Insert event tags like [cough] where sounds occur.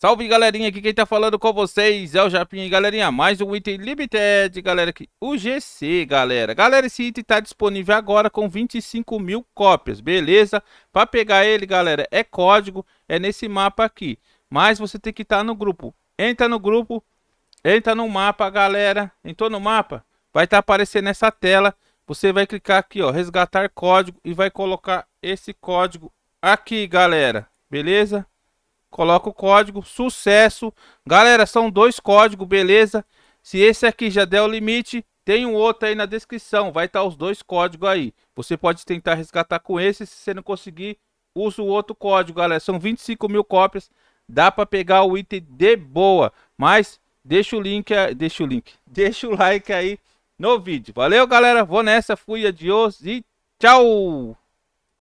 Salve galerinha, aqui quem tá falando com vocês é o Japinha e galerinha, mais um item limited, galera, aqui, o GC, galera. Galera, esse item tá disponível agora com 25 mil cópias, beleza? Pra pegar ele, galera, é código, é nesse mapa aqui, mas você tem que estar tá no grupo. Entra no grupo, entra no mapa, galera, entrou no mapa, vai estar tá aparecendo nessa tela, você vai clicar aqui, ó, resgatar código e vai colocar esse código aqui, galera, beleza? coloca o código, sucesso. Galera, são dois códigos, beleza? Se esse aqui já der o limite, tem um outro aí na descrição, vai estar tá os dois códigos aí. Você pode tentar resgatar com esse, se você não conseguir, usa o outro código, galera. São 25 mil cópias, dá para pegar o item de boa, mas deixa o link, deixa o link, [laughs] deixa o like aí no vídeo. Valeu, galera, vou nessa, fui, adiós e tchau!